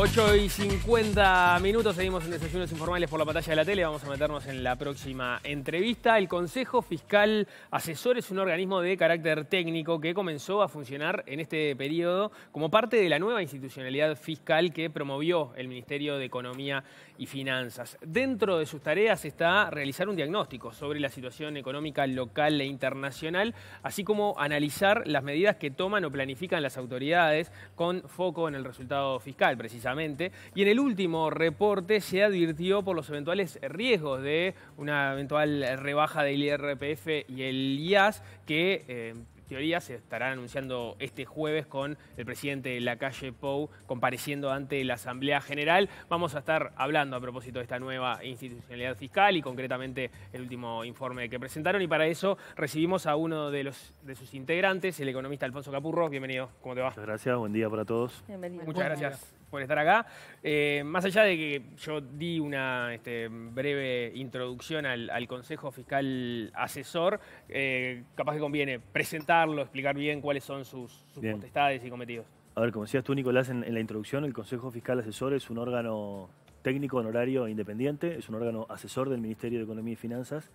8 y 50 minutos, seguimos en desayunos informales por la pantalla de la tele. Vamos a meternos en la próxima entrevista. El Consejo Fiscal Asesor es un organismo de carácter técnico que comenzó a funcionar en este periodo como parte de la nueva institucionalidad fiscal que promovió el Ministerio de Economía y Finanzas. Dentro de sus tareas está realizar un diagnóstico sobre la situación económica local e internacional, así como analizar las medidas que toman o planifican las autoridades con foco en el resultado fiscal, precisamente. Y en el último reporte se advirtió por los eventuales riesgos de una eventual rebaja del IRPF y el IAS que... Eh, teoría se estarán anunciando este jueves con el presidente de la calle Pou compareciendo ante la Asamblea General. Vamos a estar hablando a propósito de esta nueva institucionalidad fiscal y concretamente el último informe que presentaron. Y para eso recibimos a uno de, los, de sus integrantes, el economista Alfonso Capurro. Bienvenido, ¿cómo te va? Muchas gracias, buen día para todos. Bienvenido. Muchas gracias por estar acá. Eh, más allá de que yo di una este, breve introducción al, Consejo Fiscal Asesor, eh, capaz que conviene presentarlo, explicar bien cuáles son sus, sus potestades y cometidos. A ver, como decías tú, Nicolás, en, la introducción, el Consejo Fiscal Asesor es un órgano técnico honorario independiente, es un órgano asesor del Ministerio de Economía y Finanzas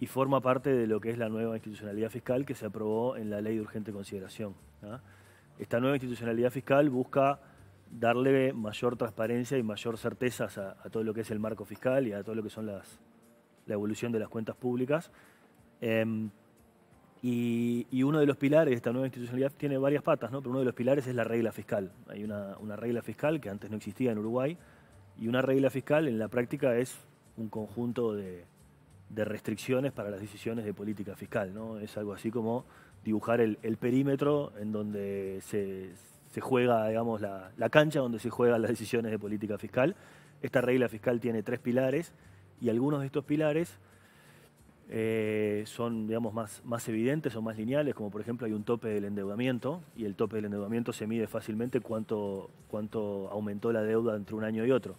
y forma parte de lo que es la nueva institucionalidad fiscal que se aprobó en la Ley de Urgente Consideración. ¿ah? Esta nueva institucionalidad fiscal busca darle mayor transparencia y mayor certezas a, todo lo que es el marco fiscal y a todo lo que son las, la evolución de las cuentas públicas. Em, y, uno de los pilares de esta nueva institucionalidad tiene varias patas, ¿no? pero uno de los pilares es la regla fiscal. Hay una, una regla fiscal que antes no existía en Uruguay y una regla fiscal en la práctica es un conjunto de, de restricciones para las decisiones de política fiscal. ¿no? Es algo así como dibujar el, el perímetro en donde se, se juega, digamos, la, cancha donde se juegan las decisiones de política fiscal. Esta regla fiscal tiene tres pilares y algunos de estos pilares eh, son, digamos, más, evidentes o más lineales, como por ejemplo hay un tope del endeudamiento y el tope del endeudamiento se mide fácilmente cuánto, cuánto aumentó la deuda entre un año y otro.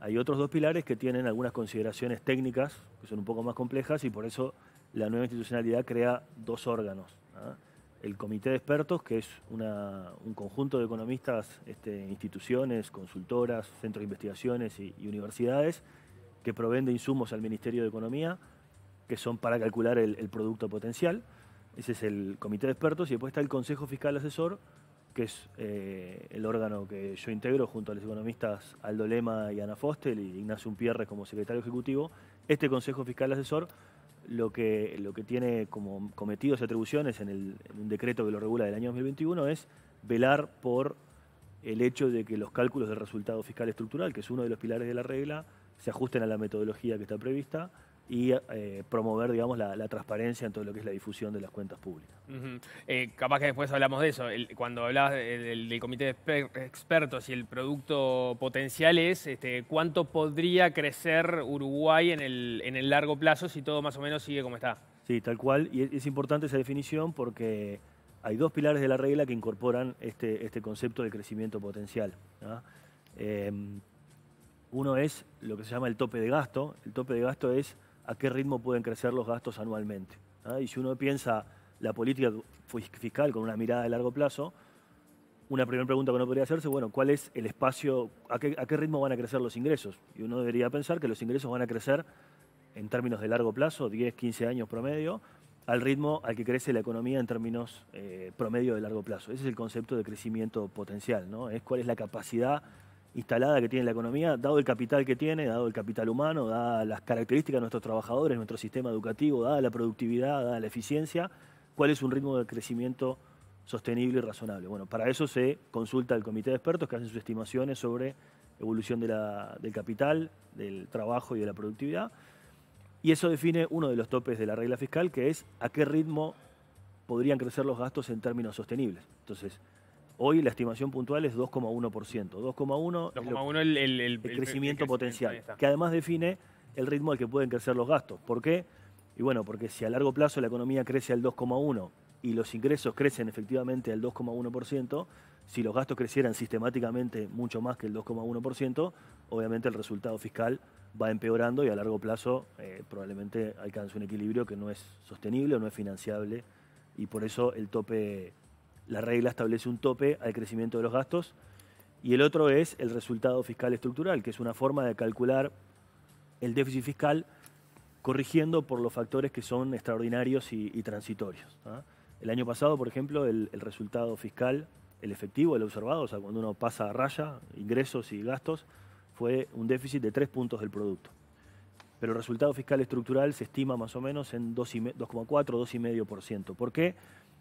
Hay otros dos pilares que tienen algunas consideraciones técnicas que son un poco más complejas y por eso la nueva institucionalidad crea dos órganos. ¿ah? el Comité de Expertos, que es un conjunto de economistas, este, instituciones, consultoras, centros de investigaciones y, universidades que proveen de insumos al Ministerio de Economía, que son para calcular el, producto potencial. Ese es el Comité de Expertos y después está el Consejo Fiscal Asesor, que es eh, el órgano que yo integro junto a los economistas Aldo Lema y Ana Fostel y Ignacio Umpierre como secretario ejecutivo. Este Consejo Fiscal Asesor lo que, tiene como cometidos y atribuciones en, un decreto que lo regula del año 2021 es velar por el hecho de que los cálculos del resultado fiscal estructural, que es uno de los pilares de la regla, se ajusten a la metodología que está prevista y eh, promover, digamos, la, transparencia en todo lo que es la difusión de las cuentas públicas. Eh, capaz que después hablamos de eso. cuando hablabas del, comité de expertos y el producto potencial es este, cuánto podría crecer Uruguay en el, largo plazo si todo más o menos sigue como está. Sí, tal cual. Y es, importante esa definición porque hay dos pilares de la regla que incorporan este, este concepto de crecimiento potencial. Eh, uno es lo que se llama el tope de gasto. El tope de gasto es a qué ritmo pueden crecer los gastos anualmente. ¿ah? Y si uno piensa la política fiscal con una mirada de largo plazo, una primera pregunta que uno podría hacerse, bueno, ¿cuál es el espacio, a qué, ritmo van a crecer los ingresos? Y uno debería pensar que los ingresos van a crecer en términos de largo plazo, 10, 15 años promedio, al ritmo al que crece la economía en términos eh, promedio de largo plazo. Ese es el concepto de crecimiento potencial, ¿no? Es cuál es la capacidad instalada que tiene la economía, dado el capital que tiene, dado el capital humano, dadas las características de nuestros trabajadores, nuestro sistema educativo, dada la productividad, dada la eficiencia, cuál es un ritmo de crecimiento sostenible y razonable. Bueno, para eso se consulta al comité de expertos que hacen sus estimaciones sobre evolución del capital, del trabajo y de la productividad. Y eso define uno de los topes de la regla fiscal, que es a qué ritmo podrían crecer los gastos en términos sostenibles. Entonces, Hoy la estimación puntual es 2,1%. 2,1 es el, crecimiento potencial, que además define el ritmo al que pueden crecer los gastos. ¿Por qué? Y bueno, porque si a largo plazo la economía crece al 2,1 y los ingresos crecen efectivamente al 2,1%, si los gastos crecieran sistemáticamente mucho más que el 2,1%, obviamente el resultado fiscal va empeorando y a largo plazo eh, probablemente alcance un equilibrio que no es sostenible o no es financiable y por eso el tope la regla establece un tope al crecimiento de los gastos y el otro es el resultado fiscal estructural, que es una forma de calcular el déficit fiscal corrigiendo por los factores que son extraordinarios y, transitorios. El año pasado, por ejemplo, el, resultado fiscal, el efectivo, el observado, o sea, cuando uno pasa a raya, ingresos y gastos, fue un déficit de tres puntos del producto. Pero el resultado fiscal estructural se estima más o menos en 2,4 o 2,5%. ¿Por qué?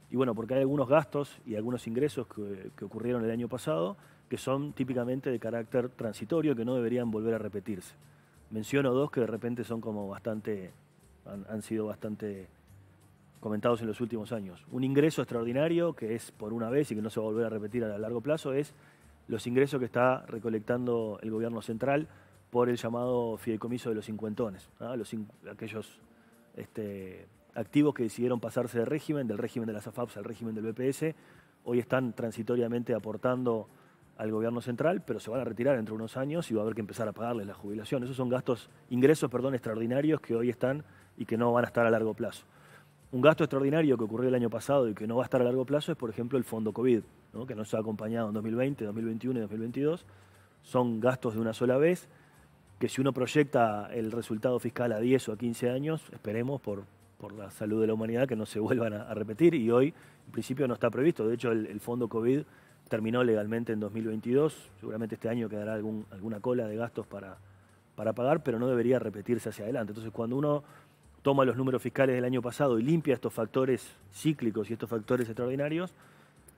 Y bueno, porque hay algunos gastos y algunos ingresos que, ocurrieron el año pasado que son típicamente de carácter transitorio que no deberían volver a repetirse. Menciono dos que de repente son como bastante, han, sido bastante comentados en los últimos años. Un ingreso extraordinario que es por una vez y que no se va a volver a repetir a largo plazo es los ingresos que está recolectando el gobierno central por el llamado fideicomiso de los cincuentones, los, aquellos este, activos que decidieron pasarse de régimen, del régimen de las AFAPs al régimen del BPS. Hoy están transitoriamente aportando al gobierno central, pero se van a retirar entre unos años y va a haber que empezar a pagarles la jubilación. Esos son gastos, ingresos, perdón, extraordinarios que hoy están y que no van a estar a largo plazo. Un gasto extraordinario que ocurrió el año pasado y que no va a estar a largo plazo es, por ejemplo, el fondo COVID, ¿no? que nos ha acompañado en 2020, 2021 y 2022. Son gastos de una sola vez que si uno proyecta el resultado fiscal a 10 o a 15 años, esperemos por, por la salud de la humanidad que no se vuelvan a, repetir y hoy en principio no está previsto. De hecho, el, fondo COVID terminó legalmente en 2022, seguramente este año quedará algún, alguna cola de gastos para, para pagar, pero no debería repetirse hacia adelante. Entonces, cuando uno toma los números fiscales del año pasado y limpia estos factores cíclicos y estos factores extraordinarios,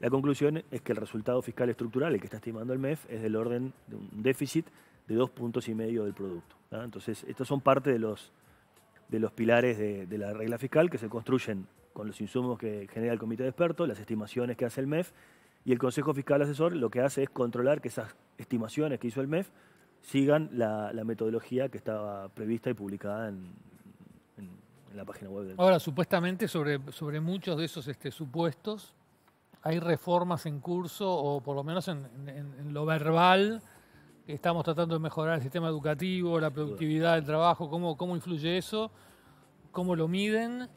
la conclusión es que el resultado fiscal estructural, el que está estimando el MEF, es del orden de un déficit de dos puntos y medio del producto. Entonces, estos son parte de los de los pilares de, la regla fiscal que se construyen con los insumos que genera el comité de expertos, las estimaciones que hace el MEF y el Consejo Fiscal Asesor lo que hace es controlar que esas estimaciones que hizo el MEF sigan la, metodología que estaba prevista y publicada en, la página web. Del... Ahora, supuestamente sobre, sobre muchos de esos este, supuestos hay reformas en curso o por lo menos en lo verbal estamos tratando de mejorar el sistema educativo, la productividad, del trabajo, cómo, cómo influye eso, cómo lo miden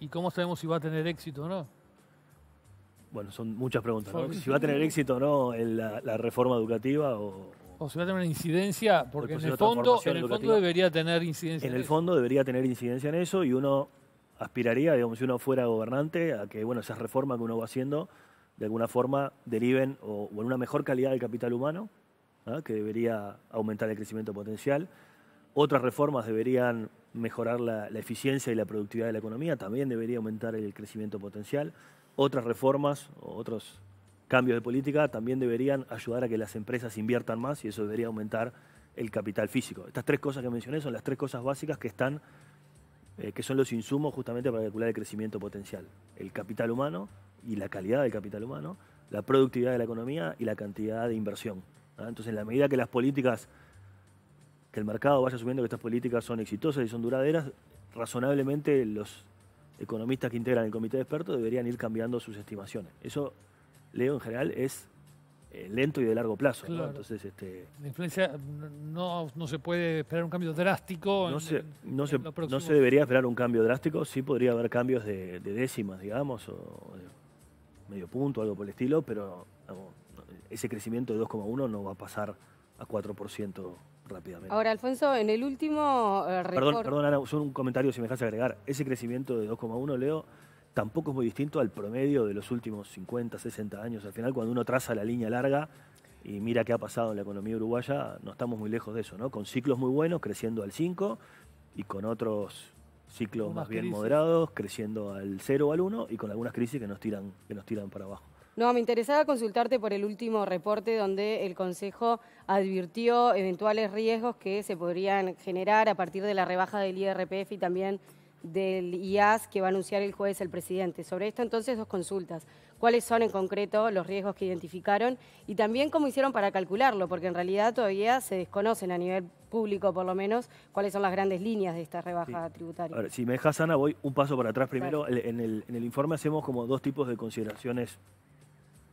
y, cómo sabemos si va a tener éxito o no. Bueno, son muchas preguntas. Si va a tener éxito o no en la, reforma educativa o, o si va a tener una incidencia, porque en el, fondo, debería tener incidencia. En, el fondo debería tener incidencia en eso y uno aspiraría, digamos, si uno fuera gobernante, a que bueno, esas reformas que uno va haciendo de alguna forma deriven o en una mejor calidad del capital humano, que debería aumentar el crecimiento potencial. Otras reformas deberían mejorar la, eficiencia y la productividad de la economía, también debería aumentar el crecimiento potencial. Otras reformas, otros cambios de política también deberían ayudar a que las empresas inviertan más y eso debería aumentar el capital físico. Estas tres cosas que mencioné son las tres cosas básicas que están, eh, que son los insumos justamente para calcular el crecimiento potencial. El capital humano y la calidad del capital humano, la productividad de la economía y la cantidad de inversión. ¿Ah? Entonces, en la medida que las políticas, que el mercado vaya asumiendo que estas políticas son exitosas y son duraderas, razonablemente los economistas que integran el comité de expertos deberían ir cambiando sus estimaciones. Eso, Leo, en general es eh, lento y de largo plazo. Entonces, este, la influencia no, se puede esperar un cambio drástico. No, se, no, se, debería esperar un cambio drástico, sí podría haber cambios de, décimas, digamos, o de medio punto, algo por el estilo, pero ese crecimiento de 2,1 no va a pasar a 4% rápidamente. Ahora, Alfonso, en el último eh, Perdón, perdón, Ana, solo un comentario si me dejas agregar. Ese crecimiento de 2,1, Leo, tampoco es muy distinto al promedio de los últimos 50, 60 años. Al final, cuando uno traza la línea larga y mira qué ha pasado en la economía uruguaya, no estamos muy lejos de eso, ¿no? Con ciclos muy buenos, creciendo al 5, y con otros ciclos más bien moderados, creciendo al 0 o al 1, y con algunas crisis que nos tiran, que nos tiran para abajo. No, me interesaba consultarte por el último reporte donde el Consejo advirtió eventuales riesgos que se podrían generar a partir de la rebaja del IRPF y también del IAS que va a anunciar el jueves el presidente. Sobre esto entonces dos consultas. ¿Cuáles son en concreto los riesgos que identificaron y también cómo hicieron para calcularlo? Porque en realidad todavía se desconocen a nivel público por lo menos cuáles son las grandes líneas de esta rebaja tributaria. si me dejas Ana, voy un paso para atrás primero. en el informe hacemos como dos tipos de consideraciones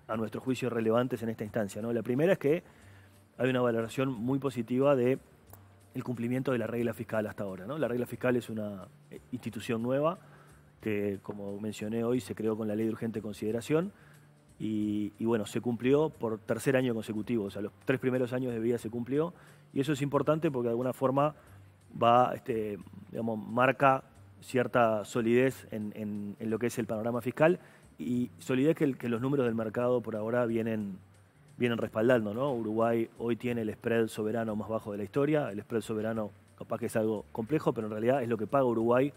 a nuestro juicio relevantes en esta instancia. ¿no? La primera es que hay una valoración muy positiva de cumplimiento de la regla fiscal hasta ahora. ¿no? La regla fiscal es una eh, institución nueva que, como mencioné hoy, se creó con la ley de urgente consideración y, bueno, se cumplió por tercer año consecutivo, o sea, los tres primeros años de vida se cumplió y eso es importante porque de alguna forma va, este, digamos, marca cierta solidez en lo que es el panorama fiscal y solidez que, que, los números del mercado por ahora vienen, vienen respaldando, ¿no? Uruguay hoy tiene el spread soberano más bajo de la historia, el spread soberano capaz que es algo complejo, pero en realidad es lo que paga Uruguay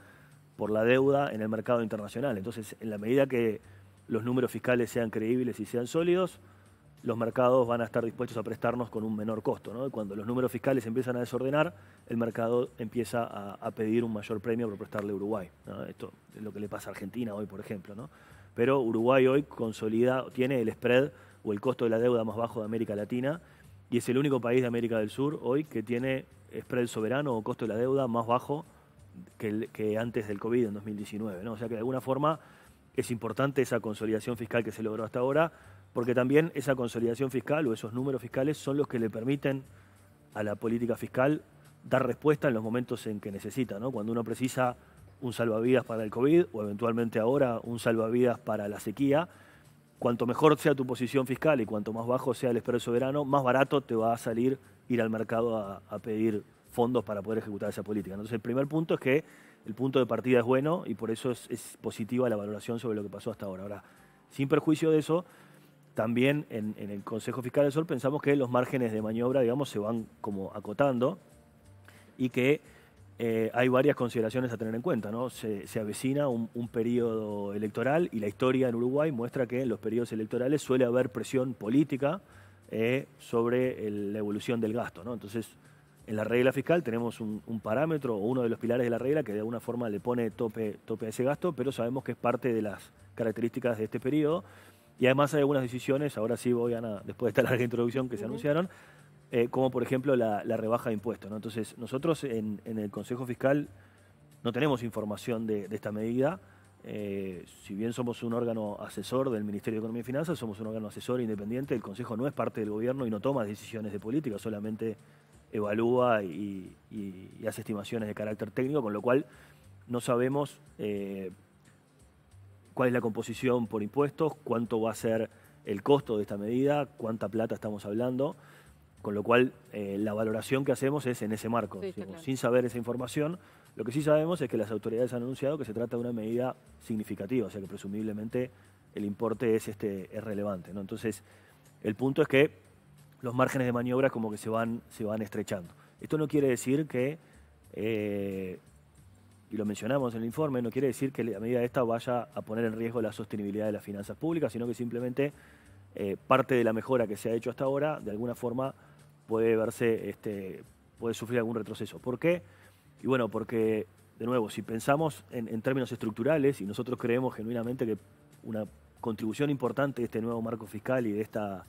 por la deuda en el mercado internacional. Entonces, en la medida que los números fiscales sean creíbles y sean sólidos, los mercados van a estar dispuestos a prestarnos con un menor costo. ¿no? Cuando los números fiscales empiezan a desordenar, el mercado empieza a, pedir un mayor premio por prestarle a Uruguay. Esto es lo que le pasa a Argentina hoy, por ejemplo. ¿no? pero Uruguay hoy consolida, tiene el spread o el costo de la deuda más bajo de América Latina y es el único país de América del Sur hoy que tiene spread soberano o costo de la deuda más bajo que, antes del COVID en 2019. ¿no? O sea que de alguna forma es importante esa consolidación fiscal que se logró hasta ahora, porque también esa consolidación fiscal o esos números fiscales son los que le permiten a la política fiscal dar respuesta en los momentos en que necesita. ¿no? Cuando uno precisa un salvavidas para el COVID o eventualmente ahora un salvavidas para la sequía. Cuanto mejor sea tu posición fiscal y cuanto más bajo sea el espero soberano, más barato te va a salir ir al mercado a, pedir fondos para poder ejecutar esa política. Entonces, el primer punto es que el punto de partida es bueno y por eso es, positiva la valoración sobre lo que pasó hasta ahora. Ahora, sin perjuicio de eso, también en, en, el Consejo Fiscal del Sol pensamos que los márgenes de maniobra, digamos, se van como acotando y que eh, hay varias consideraciones a tener en cuenta. ¿no? Se, avecina un, periodo electoral y la historia en Uruguay muestra que en los periodos electorales suele haber presión política eh, sobre la evolución del gasto. ¿no? Entonces, en la regla fiscal tenemos un, parámetro o uno de los pilares de la regla que de alguna forma le pone tope, a ese gasto, pero sabemos que es parte de las características de este periodo. Y además hay algunas decisiones, ahora sí voy, a... después de esta larga introducción que se anunciaron, eh, como por ejemplo la, rebaja de impuestos. Entonces, nosotros en, el Consejo Fiscal no tenemos información de, esta medida. Eh, si bien somos un órgano asesor del Ministerio de Economía y Finanzas, somos un órgano asesor independiente, el Consejo no es parte del gobierno y no toma decisiones de política, solamente evalúa y, hace estimaciones de carácter técnico, con lo cual no sabemos eh, cuál es la composición por impuestos, cuánto va a ser el costo de esta medida, cuánta plata estamos hablando. Con lo cual, eh, la valoración que hacemos es en ese marco. Sin saber esa información, lo que sí sabemos es que las autoridades han anunciado que se trata de una medida significativa, o sea que presumiblemente el importe es, este, es relevante. Entonces, el punto es que los márgenes de maniobra como que se van, se van estrechando. Esto no quiere decir que, eh, y lo mencionamos en el informe, no quiere decir que la medida de esta vaya a poner en riesgo la sostenibilidad de las finanzas públicas, sino que simplemente eh, parte de la mejora que se ha hecho hasta ahora, de alguna forma, puede verse, este, puede sufrir algún retroceso. ¿Por qué? Y bueno, porque, de nuevo, si pensamos en, en términos estructurales y nosotros creemos genuinamente que una contribución importante de este nuevo marco fiscal y de esta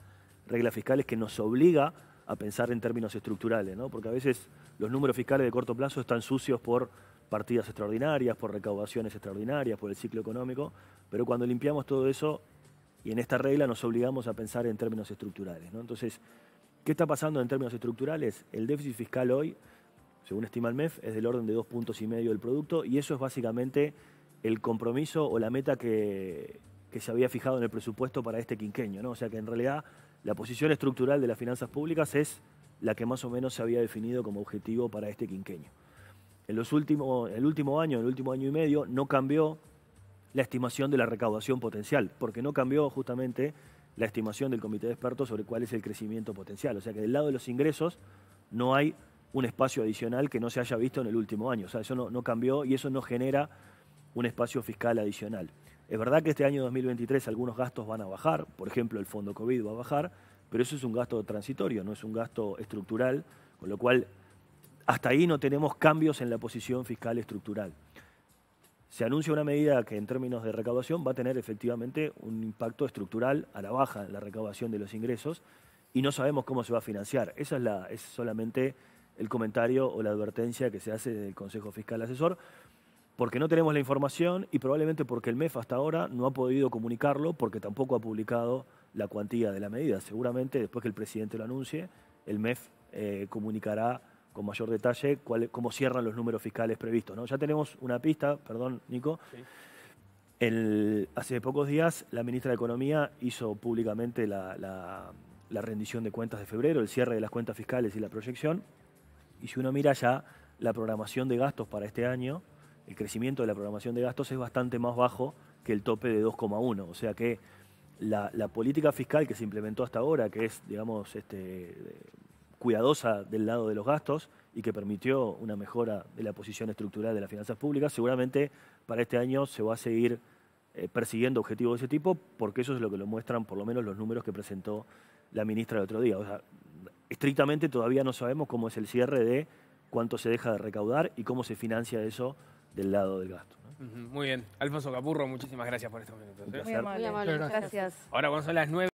regla fiscal es que nos obliga a pensar en términos estructurales, ¿no? porque a veces los números fiscales de corto plazo están sucios por partidas extraordinarias, por recaudaciones extraordinarias, por el ciclo económico, pero cuando limpiamos todo eso, y en esta regla nos obligamos a pensar en términos estructurales. ¿no? Entonces, ¿Qué está pasando en términos estructurales? El déficit fiscal hoy, según estima el MEF, es del orden de dos puntos y medio del producto y eso es básicamente el compromiso o la meta que, se había fijado en el presupuesto para este quinquenio. ¿no? O sea que en realidad la posición estructural de las finanzas públicas es la que más o menos se había definido como objetivo para este quinquenio. En los el último año, el último año y medio, no cambió la estimación de la recaudación potencial, porque no cambió justamente la estimación del comité de expertos sobre cuál es el crecimiento potencial. O sea que del lado de los ingresos no hay un espacio adicional que no se haya visto en el último año. O sea, eso no, cambió y eso no genera un espacio fiscal adicional. Es verdad que este año 2023 algunos gastos van a bajar, por ejemplo el fondo COVID va a bajar, pero eso es un gasto transitorio, no es un gasto estructural, con lo cual hasta ahí no tenemos cambios en la posición fiscal estructural se anuncia una medida que en términos de recaudación va a tener efectivamente un impacto estructural a la baja en la recaudación de los ingresos y no sabemos cómo se va a financiar. Esa es, solamente el comentario o la advertencia que se hace del Consejo Fiscal Asesor, porque no tenemos la información y probablemente porque el MEF hasta ahora no ha podido comunicarlo porque tampoco ha publicado la cuantía de la medida. Seguramente después que el presidente lo anuncie, el MEF eh, comunicará con mayor detalle cómo cierran los números fiscales previstos. ¿no? Ya tenemos una pista, perdón, Nico. hace pocos días la ministra de Economía hizo públicamente la, rendición de cuentas de febrero, el cierre de las cuentas fiscales y la proyección. Y si uno mira ya la programación de gastos para este año, el crecimiento de la programación de gastos es bastante más bajo que el tope de 2,1. O sea que la, la, política fiscal que se implementó hasta ahora, que es, digamos, este, cuidadosa del lado de los gastos y que permitió una mejora de la posición estructural de las finanzas públicas, seguramente para este año se va a seguir eh, persiguiendo objetivos de ese tipo, porque eso es lo que lo muestran por lo menos los números que presentó la ministra el otro día. O sea, estrictamente todavía no sabemos cómo es el cierre de cuánto se deja de recaudar y cómo se financia eso del lado del gasto. Muy bien. Alfonso Capurro, muchísimas gracias por estos minutos. ¿eh? Muy amable. Gracias. Ahora son las nueve.